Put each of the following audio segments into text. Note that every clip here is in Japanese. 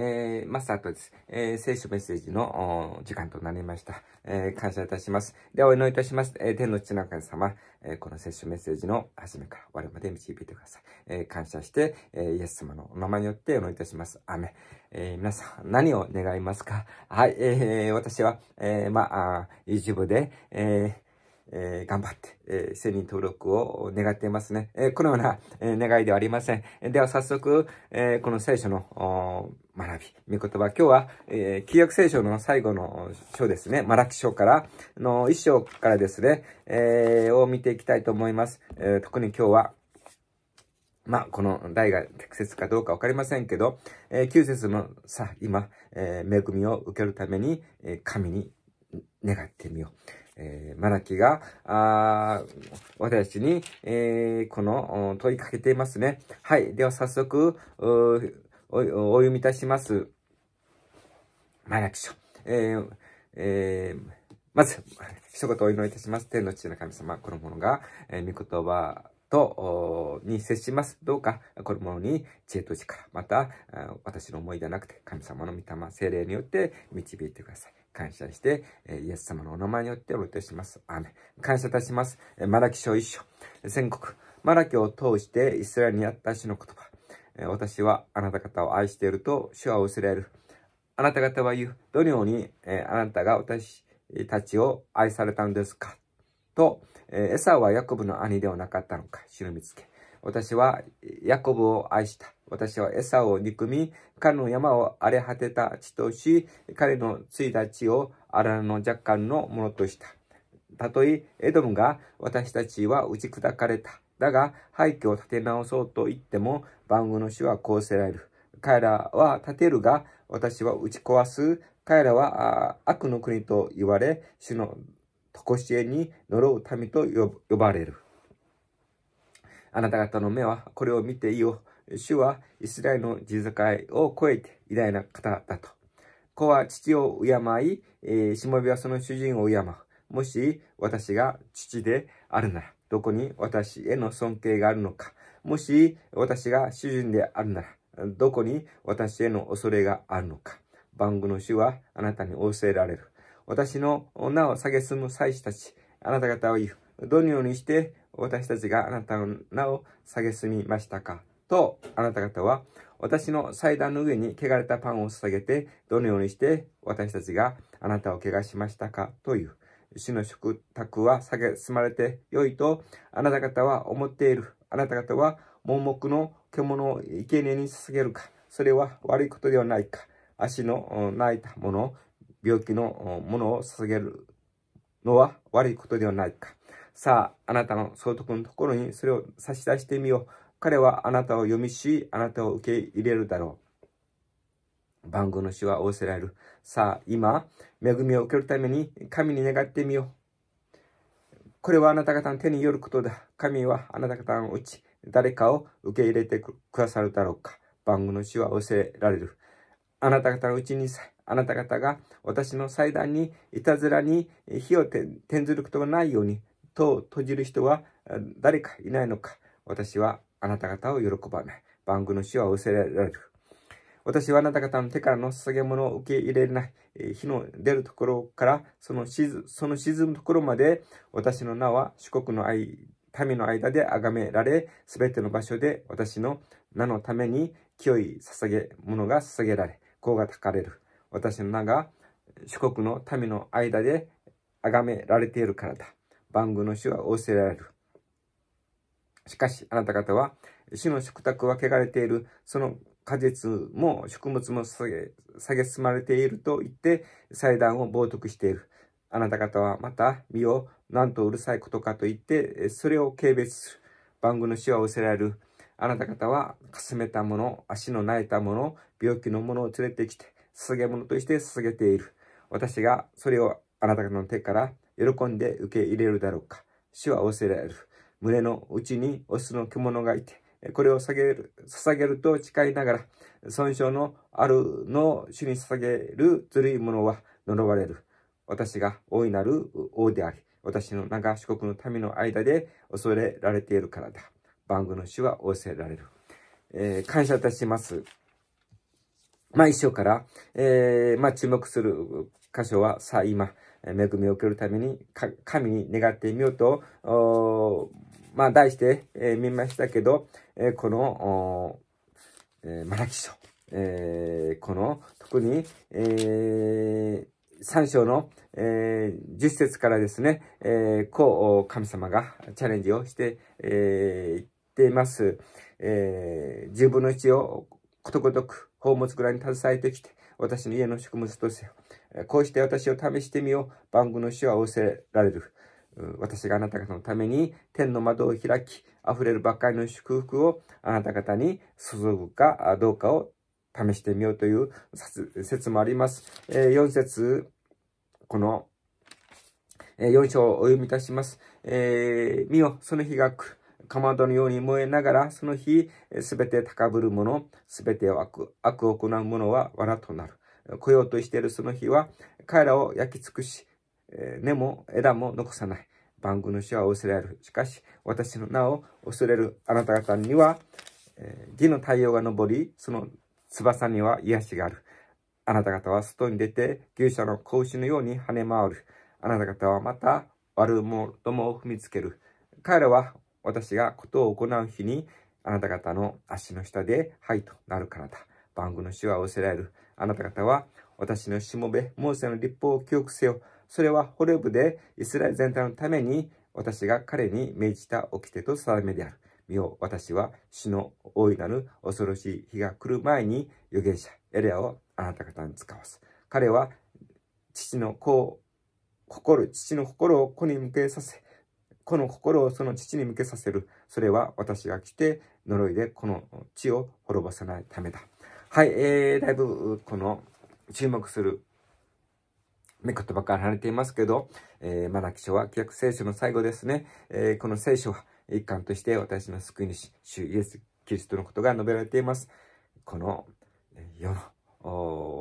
えー、マスターとです。えー、聖書メッセージの時間となりました。えー、感謝いたします。ではお祈りいたします。えー、天の父の神様、えー、この聖書メッセージの始めから終わりまで導いてください。えー、感謝して、えー、イエス様のお名前によってお祈りいたします。アメえー、皆さん、何を願いますかはい、えー、私は、えー、まあ、YouTube で、えーえー、頑張って、えー、登録を願っていますね。えー、このような、え願いではありません。では早速、えこの聖書の学び、御言葉、今日は、え旧約聖書の最後の章ですね、マラキ章からの一章からですね、えを見ていきたいと思います。え特に今日は、まあ、この題が適切かどうかわかりませんけど、えー、旧節のさ、今、えー、恵みを受けるために、えー、神に願ってみよう。えー、マナキが、あ私に、えー、この問いかけていますね。はい。では早速、おお読みいたします。マナキ書。えー、えー、まず、一言お祈りいたします。天の父の神様、この者が、えー、御言葉、と、に接します。どうか、このものに知恵と力、また、私の思いではなくて、神様の御霊、精霊によって導いてください。感謝して、イエス様のお名前によっておけします。ア感謝いたします。マラキ書一章。宣国。マラキを通してイスラエルにあった主の言葉。私はあなた方を愛していると主は忘れる。あなた方は言う。どのようにあなたが私たちを愛されたのですかと、エサはヤコブの兄ではなかったのか。知の見つけ。私はヤコブを愛した。私は餌を憎み、彼の山を荒れ果てた地とし、彼の継いだ地を荒野の若干のものとした。たとえエドムが私たちは打ち砕かれた。だが、廃墟を立て直そうと言っても、番組の死はこうせられる。彼らは立てるが、私は打ち壊す。彼らは悪の国と言われ、主の常しえに呪う民と呼ばれる。あなた方の目はこれを見ていよ主はイスラエルの十字架を超えて偉大な方だと。子は父を敬い、下火しもべはその主人を敬う。もし私が父であるなら、どこに私への尊敬があるのか。もし私が主人であるなら、どこに私への恐れがあるのか。番組の主はあなたに教えられる。私の名を蔑む祭司たち、あなた方は言う。どのようにして私たちがあなたの名を蔑みましたかと、あなた方は、私の祭壇の上に汚れたパンを捧げて、どのようにして私たちがあなたを汚しましたかという。主の食卓は下済まれてよいと、あなた方は思っている。あなた方は盲目の獣を生贄に捧げるか。それは悪いことではないか。足の泣いたもの、病気のものを捧げるのは悪いことではないか。さあ、あなたの総督のところにそれを差し出してみよう。彼はあなたを読みし、あなたを受け入れるだろう。番号の主は仰せられる。さあ、今、恵みを受けるために神に願ってみよう。これはあなた方の手によることだ。神はあなた方のうち誰かを受け入れてくださるだろうか。番号の主は仰せられる。あなた方のうちにさあなた方が私の祭壇にいたずらに火を転ずることがないように、戸を閉じる人は誰かいないのか。私はあなた方を喜ばない。番組の死は仰れられる。私はあなた方の手からの捧げ物を受け入れない。火の出るところからその沈その沈むところまで私の名は四国の愛民の間で崇められ、すべての場所で私の名のために清い捧げ物が捧げられ、甲がたかれる。私の名が四国の民の間で崇められているからだ。番組の主は仰せられる。しかし、あなた方は、主の食卓は汚れている、その果実も食物も下げ、進まれていると言って、祭壇を冒涜している。あなた方はまた、身をなんとうるさいことかと言って、それを軽蔑する。番組の死は仰せられる。あなた方は、かすめたもの、足の苗たもの、病気のものを連れてきて、捧げ物として捧げている。私がそれをあなた方の手から喜んで受け入れるだろうか。主は仰せられる。胸の内にオスの獣がいて、これを下げる、捧げると誓いながら、損傷のあるのを主に捧げるずるい者は呪われる。私が大いなる王であり、私の長四国の民の間で恐れられているからだ。番組の主は仰せられる。えー、感謝いたします。まあ一章から、えー、まあ注目する箇所は、さあ今、恵みを受けるために、神に願ってみようと、まあ、題して、え見ましたけど、えこの、えマラキ書、えこの、特に、えー章の、えー、節からですね、えー、こう神様がチャレンジをして、えー、いっています。えー、10分の1をことごとく宝物蔵に携えてきて、私の家の食物とせよ。こうして私を試してみよう。番組の主は仰せられる。私があなた方のために天の窓を開き、溢れるばかりの祝福をあなた方に注ぐかどうかを試してみようという説もあります。4節、この、4章をお読みいたします。えー、見よ、その日が来る。かまどのように燃えながら、その日、すべて高ぶる者、すべてを悪、悪を行う者は藁となる。来ようとしているその日は、彼らを焼き尽くし、根も枝も残さない。番組主は恐れる。しかし、私の名を恐れるあなた方には、義の太陽が昇り、その翼には癒しがある。あなた方は外に出て、牛舎の子牛のように跳ね回る。あなた方はまた悪者どもを踏みつける。彼らは私がことを行う日に、あなた方の足の下でいとなるからだ。番組の死は仰せられる。あなた方は、私のしもべ、モーセの立法を記憶せよ。それはホレブでイスラエル全体のために、私が彼に命じた掟と定めである。見よ、私は死の大いなる恐ろしい日が来る前に預言者、エレアをあなた方に使わす。彼は父の子を、心、父の心を子に向けさせ、この心をその父に向けさせる。それは私が来て、呪いでこの地を滅ぼさないためだ。はい、えー、だいぶ、この、注目する、言葉から離れていますけど、えー、マラキ書は、旧約聖書の最後ですね。えー、この聖書は、一貫として私の救い主、主イエス・キリストのことが述べられています。この、世の、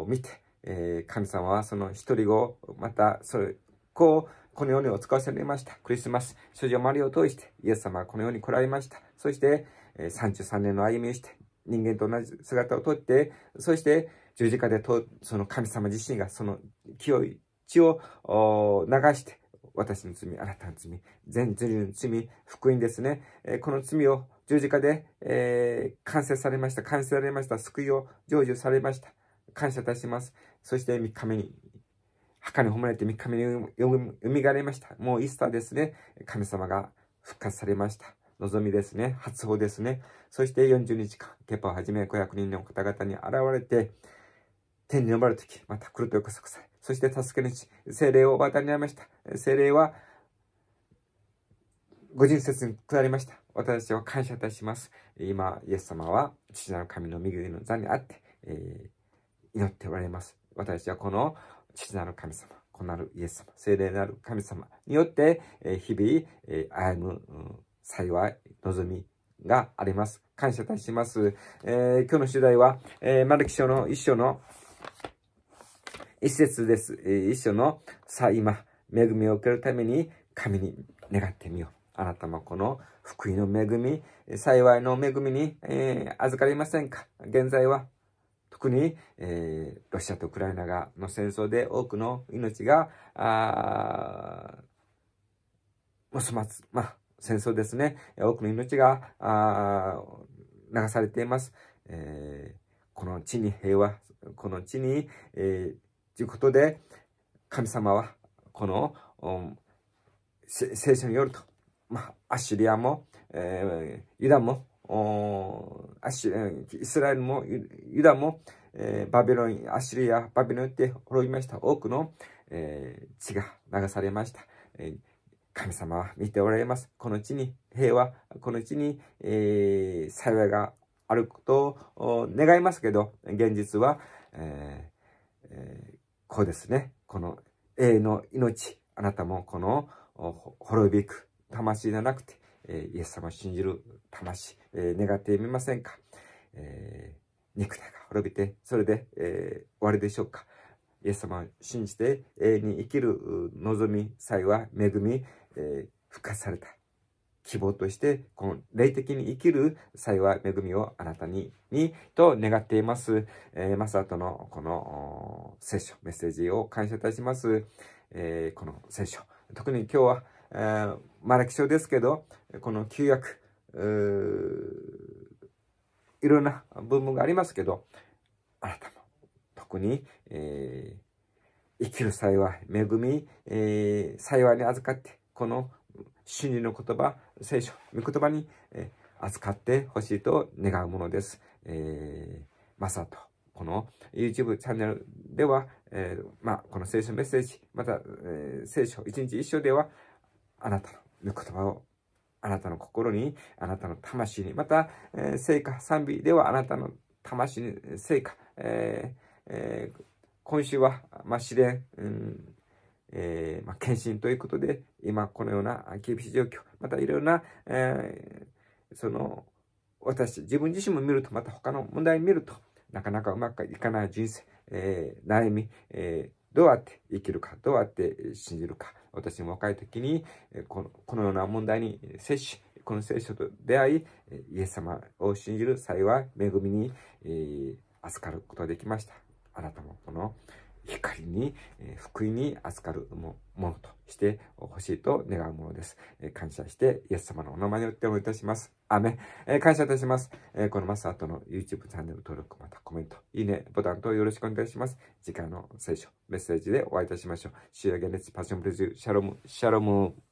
を見て、えー、神様はその一人を、また、それ、こう、この世にお使わされました。クリスマス、諸女マリオを通して、イエス様はこの世に来られました。そして、33年の歩みをして、人間と同じ姿をとって、そして、十字架でと、その神様自身がその清い血を流して、私の罪、あなたの罪、全人類の罪、福音ですね。この罪を十字架で、えー、完成されました。完成されました。救いを成就されました。感謝いたします。そして3日目に墓に葬られて3日目によ蘇れました。もうイースターですね。神様が復活されました。望みですね。発砲ですね。そして40日間、ケパをはじめ500人の方々に現れて、天に昇るとき、また来ると約束され、そして助け主、精霊を渡りになりました。精霊は、ご人説に下りました。私たちは感謝いたします。今、イエス様は、父なる神の右の座にあって、えー、祈っておられます。私はこの父なる神様、子なるイエス様、聖霊なる神様によって、え日々、歩む、幸い、望みがあります。感謝いたします。えー、今日の主題は、えー、マルキ書の一章の一節です。えー、一章の、さあ今、恵みを受けるために神に願ってみよう。あなたもこの福井の恵み、幸いの恵みに、えー、預かりませんか現在は特に、えー、ロシアとウクライナがの戦争で多くの命が、あもしまつ、まあ、戦争ですね。多くの命が、あ流されています。えー、この地に平和、この地に、えー、ということで、神様は、この、聖書によると、まあ、アッシリアも、えー、ユダも、アシイスラエルもユダも、えー、バビロン、アシリア、バビロンって滅びました。多くの、えー、血が流されました。えー、神様は見ておられます。この地に平和、この地に、えー、幸いがあることを願いますけど、現実は、えーえー、こうですね。この永遠の命、あなたもこの滅びく魂じゃなくて、えイエス様を信じる魂、え願ってみませんか、え肉体が滅びて、それで、え終わりでしょうかイエス様を信じて永遠に生きる望み、幸は恵み、え復活された希望として、この霊的に生きる幸い恵みをあなたに、に、と願っています。えー、マサトのこの聖書、メッセージを感謝いたします。えー、この聖書。特に今日は、えー、まあ歴史書ですけど、この旧約、いろんな部分がありますけど、あなたも特に、えー、生きる幸い、恵み、えー、幸いに預かって、この真理の言葉、聖書、御言葉に、えー、預かってほしいと願うものです。えー、まさと、この YouTube チャンネルでは、えー、まあ、この聖書メッセージ、また、えー、聖書一日一緒では、あなたの御言葉をあなたの心に、あなたの魂に、また、えー、聖火賛美ではあなたの魂に、聖火、えーえー、今週は、まあ、試練、うんえーまあ、献身ということで、今このような厳しい状況、またいろんな、えー、その、私、自分自身も見ると、また他の問題見ると、なかなかうまくいかない人生、えー、悩み、えー、どうやって生きるか、どうやって信じるか、私も若い時にこのこのような問題に接し、この聖書と出会い、イエス様を信じる際は恵みに、え預かることができました。あなたもこの光に、え福音に預かるものとしてほしいと願うものです。え感謝して、イエス様のお名前によっておいたします。アメえ感謝いたします、えこのマスターとの YouTube チャンネル登録、またコメント、いいね、ボタンとよろしくお願いします。次回の聖書、メッセージでお会いいたしましょう。See y o パッションプレ t s p a s s ム、シャロ l